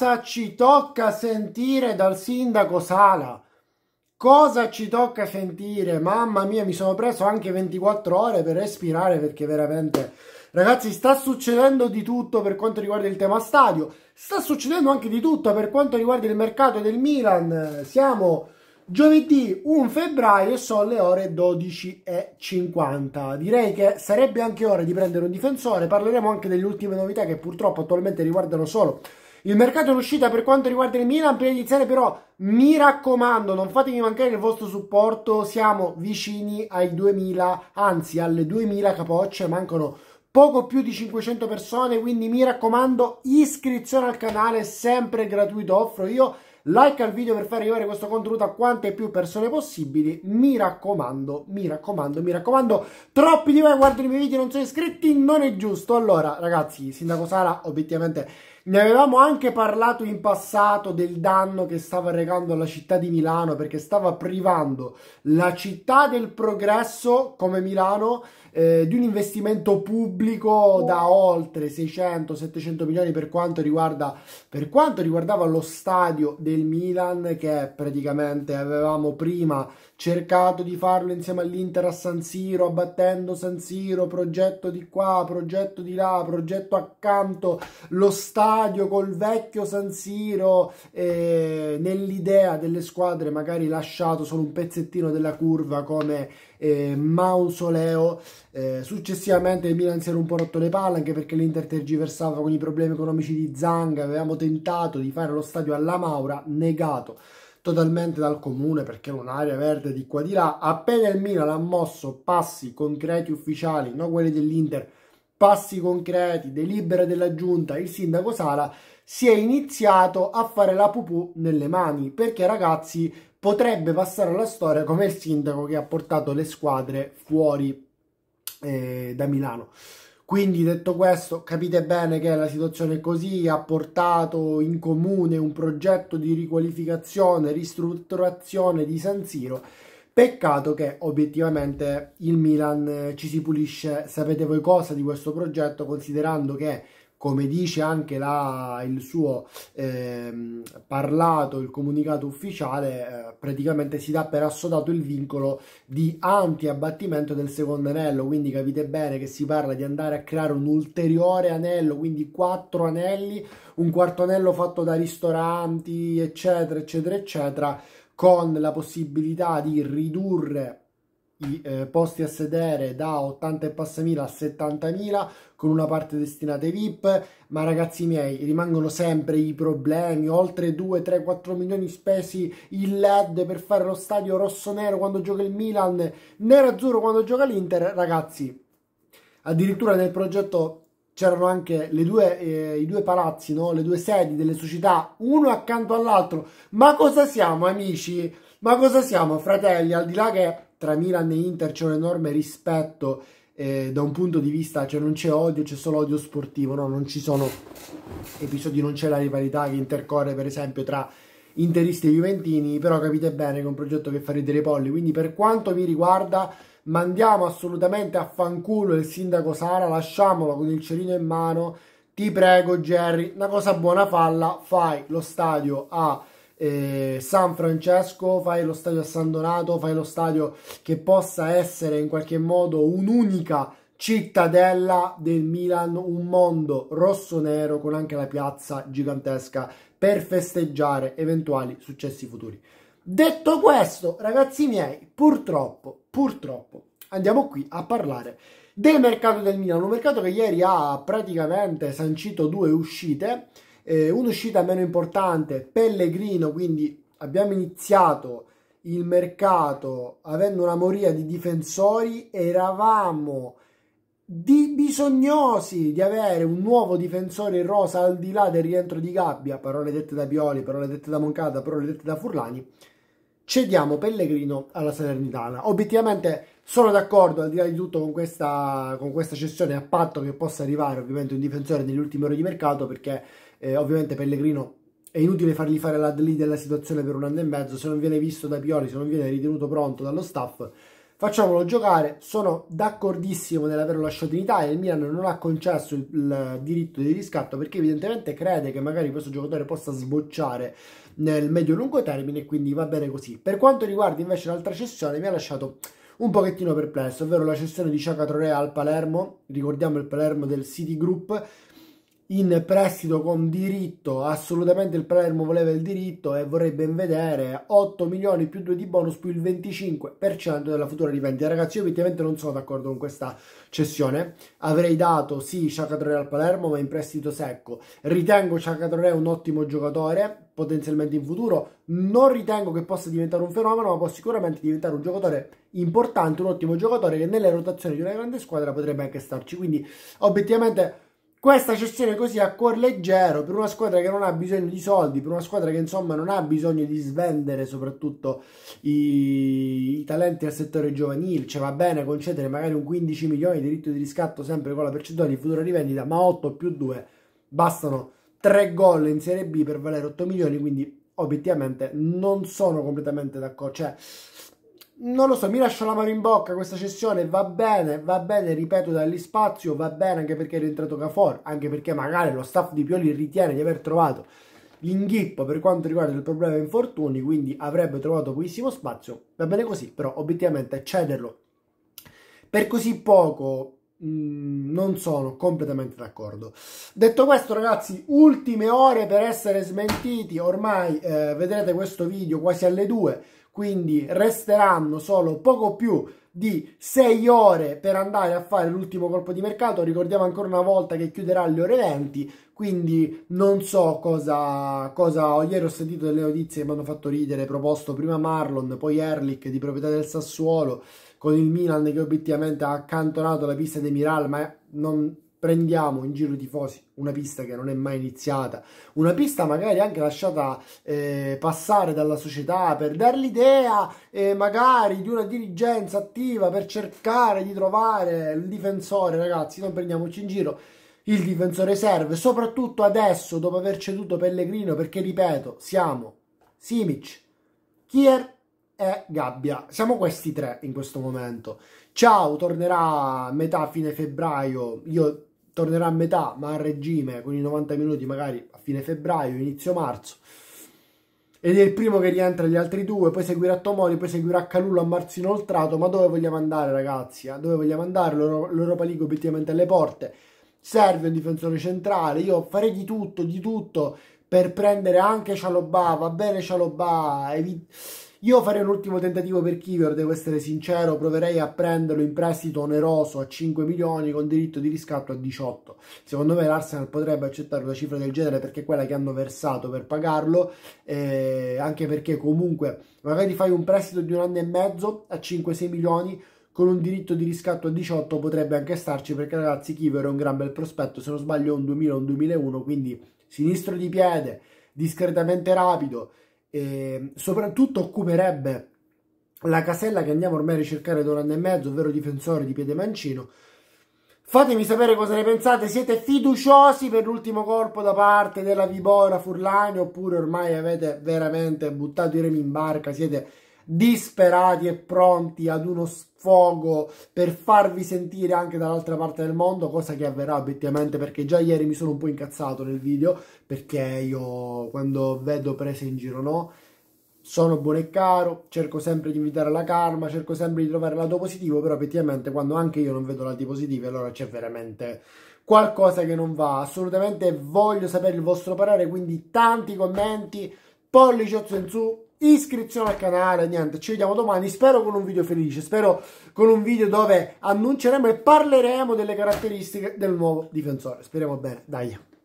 Cosa ci tocca sentire dal sindaco Sala? Cosa ci tocca sentire? Mamma mia, mi sono preso anche 24 ore per respirare perché veramente... Ragazzi, sta succedendo di tutto per quanto riguarda il tema stadio. Sta succedendo anche di tutto per quanto riguarda il mercato del Milan. Siamo giovedì 1 febbraio e sono le ore 12.50. Direi che sarebbe anche ora di prendere un difensore. Parleremo anche delle ultime novità che purtroppo attualmente riguardano solo il mercato in uscita per quanto riguarda il Milan, prima di iniziare però mi raccomando, non fatemi mancare il vostro supporto, siamo vicini ai 2000, anzi alle 2000 capocce, mancano poco più di 500 persone, quindi mi raccomando iscrizione al canale, sempre gratuito offro io, like al video per far arrivare questo contenuto a quante più persone possibili, mi raccomando, mi raccomando, mi raccomando, troppi di voi guardano i miei video e non sono iscritti, non è giusto, allora ragazzi, Sindaco Sara obiettivamente ne avevamo anche parlato in passato del danno che stava recando alla città di Milano perché stava privando la città del progresso come Milano eh, di un investimento pubblico da oltre 600-700 milioni per quanto, riguarda, per quanto riguardava lo stadio del Milan che praticamente avevamo prima cercato di farlo insieme all'Inter a San Siro abbattendo San Siro, progetto di qua, progetto di là, progetto accanto, lo stadio stadio col vecchio San Siro eh, nell'idea delle squadre magari lasciato solo un pezzettino della curva come eh, mausoleo eh, successivamente il Milan si era un po' rotto le palle anche perché l'Inter tergiversava con i problemi economici di Zanga avevamo tentato di fare lo stadio alla Maura negato totalmente dal comune perché è un'area verde di qua di là appena il Milan ha mosso passi concreti ufficiali non quelli dell'Inter passi concreti, delibera della giunta, il sindaco Sala, si è iniziato a fare la pupù nelle mani, perché ragazzi potrebbe passare alla storia come il sindaco che ha portato le squadre fuori eh, da Milano. Quindi detto questo, capite bene che la situazione è così, ha portato in comune un progetto di riqualificazione, ristrutturazione di San Siro Peccato che obiettivamente il Milan eh, ci si pulisce, sapete voi cosa, di questo progetto, considerando che, come dice anche la, il suo eh, parlato, il comunicato ufficiale, eh, praticamente si dà per assodato il vincolo di anti-abbattimento del secondo anello, quindi capite bene che si parla di andare a creare un ulteriore anello, quindi quattro anelli, un quarto anello fatto da ristoranti, eccetera, eccetera, eccetera, con la possibilità di ridurre i eh, posti a sedere da 80 e passamila a 70.000 con una parte destinata ai VIP, ma ragazzi miei rimangono sempre i problemi, oltre 2, 3, 4 milioni spesi in LED per fare lo stadio rosso-nero quando gioca il Milan, nero-azzurro quando gioca l'Inter, ragazzi addirittura nel progetto c'erano anche due, eh, i due palazzi, no? le due sedi delle società, uno accanto all'altro. Ma cosa siamo, amici? Ma cosa siamo, fratelli? Al di là che tra Milan e Inter c'è un enorme rispetto eh, da un punto di vista, cioè non c'è odio, c'è solo odio sportivo, no? Non ci sono episodi, non c'è la rivalità che intercorre, per esempio, tra interisti e juventini, però capite bene che è un progetto che fa ridere i polli, quindi per quanto mi riguarda mandiamo assolutamente a fanculo il sindaco Sara, lasciamolo con il cerino in mano, ti prego Jerry, una cosa buona falla, fai lo stadio a eh, San Francesco, fai lo stadio a San Donato, fai lo stadio che possa essere in qualche modo un'unica cittadella del Milan, un mondo rosso-nero con anche la piazza gigantesca per festeggiare eventuali successi futuri. Detto questo, ragazzi miei, purtroppo, purtroppo, andiamo qui a parlare del mercato del Milano, un mercato che ieri ha praticamente sancito due uscite, eh, un'uscita meno importante, Pellegrino, quindi abbiamo iniziato il mercato avendo una moria di difensori, eravamo di bisognosi di avere un nuovo difensore in rosa al di là del rientro di Gabbia, parole dette da Pioli, parole dette da Moncada, parole dette da Furlani, cediamo Pellegrino alla Salernitana. Obiettivamente sono d'accordo al di là di tutto con questa, con questa cessione a patto che possa arrivare ovviamente un difensore nelle ultime ore di mercato perché eh, ovviamente Pellegrino è inutile fargli fare l'ad lì della situazione per un anno e mezzo se non viene visto da Pioli, se non viene ritenuto pronto dallo staff facciamolo giocare. Sono d'accordissimo nell'averlo lasciato in Italia. Il Milan non ha concesso il, il, diritto di riscatto perché, evidentemente, crede che magari questo giocatore possa sbocciare nel medio-lungo termine. Quindi va bene così. Per quanto riguarda invece l'altra cessione, mi ha lasciato un pochettino perplesso, ovvero la cessione di Ciaca Trorea al Palermo. Ricordiamo il Palermo del City Group in prestito con diritto, assolutamente il Palermo voleva il diritto e vorrebbe ben vedere 8 milioni più 2 di bonus più il 25% della futura rivendita. Ragazzi, io obiettivamente non sono d'accordo con questa cessione. Avrei dato sì Ciacatrore al Palermo, ma in prestito secco. Ritengo Ciacatrore un ottimo giocatore, potenzialmente in futuro. Non ritengo che possa diventare un fenomeno, ma può sicuramente diventare un giocatore importante, un ottimo giocatore che nelle rotazioni di una grande squadra potrebbe anche starci. Quindi, obiettivamente questa cessione così a cuor leggero per una squadra che non ha bisogno di soldi, per una squadra che insomma non ha bisogno di svendere soprattutto i, i talenti al settore giovanile, cioè va bene concedere magari un 15 milioni di diritto di riscatto sempre con la percentuale di futura rivendita, ma 8 più 2 bastano 3 gol in Serie B per valere 8 milioni, quindi obiettivamente non sono completamente d'accordo, cioè non lo so, mi lascia la mano in bocca questa cessione, va bene, va bene, ripeto, dagli spazio, va bene anche perché è rientrato Cafor, anche perché magari lo staff di Pioli ritiene di aver trovato l'inghippo per quanto riguarda il problema infortuni, quindi avrebbe trovato pochissimo spazio, va bene così, però obiettivamente cederlo per così poco mm, non sono completamente d'accordo. Detto questo ragazzi, ultime ore per essere smentiti, ormai eh, vedrete questo video quasi alle 2 quindi resteranno solo poco più di 6 ore per andare a fare l'ultimo colpo di mercato. Ricordiamo ancora una volta che chiuderà alle ore 20, quindi non so cosa, cosa... ieri ho sentito delle notizie che mi hanno fatto ridere, proposto prima Marlon, poi Erlich di proprietà del Sassuolo con il Milan che obiettivamente ha accantonato la pista dei Miral, ma non, prendiamo in giro i tifosi una pista che non è mai iniziata, una pista magari anche lasciata eh, passare dalla società per dar l'idea eh, magari di una dirigenza attiva per cercare di trovare il difensore, ragazzi, non prendiamoci in giro. Il difensore serve, soprattutto adesso dopo aver ceduto Pellegrino, perché ripeto, siamo Simic, Kier e Gabbia. Siamo questi tre in questo momento. Ciao, tornerà a metà fine febbraio. Io tornerà a metà, ma a regime, con i 90 minuti magari a fine febbraio, inizio marzo. Ed è il primo che rientra gli altri due, poi seguirà Tomori, poi seguirà Calullo a marzo inoltrato, ma dove vogliamo andare ragazzi? A dove vogliamo andare? L'Europa League obiettivamente alle porte. Serve un difensore centrale, io farei di tutto, di tutto per prendere anche Cialobà, va bene Cialobà, evitare io farei un ultimo tentativo per Kiver, devo essere sincero, proverei a prenderlo in prestito oneroso a 5 milioni con diritto di riscatto a 18. Secondo me l'Arsenal potrebbe accettare una cifra del genere perché è quella che hanno versato per pagarlo, eh, anche perché comunque magari fai un prestito di un anno e mezzo a 5-6 milioni con un diritto di riscatto a 18 potrebbe anche starci perché ragazzi Kiver è un gran bel prospetto, se non sbaglio è un 2000 un 2001, quindi sinistro di piede, discretamente rapido, e ehm, soprattutto occuperebbe la casella che andiamo ormai a ricercare da un anno e mezzo, ovvero difensore di piede mancino. Fatemi sapere cosa ne pensate, siete fiduciosi per l'ultimo colpo da parte della Vibora Furlani oppure ormai avete veramente buttato i remi in barca, siete disperati e pronti ad uno sfogo per farvi sentire anche dall'altra parte del mondo, cosa che avverrà obiettivamente perché già ieri mi sono un po' incazzato nel video, perché io quando vedo prese in giro no, sono buono e caro, cerco sempre di invitare la karma, cerco sempre di trovare il lato positivo, però effettivamente quando anche io non vedo lati positivi allora c'è veramente qualcosa che non va. Assolutamente voglio sapere il vostro parere, quindi tanti commenti, pollice in su, iscrizione al canale, niente, ci vediamo domani, spero con un video felice, spero con un video dove annunceremo e parleremo delle caratteristiche del nuovo difensore, speriamo bene, dai.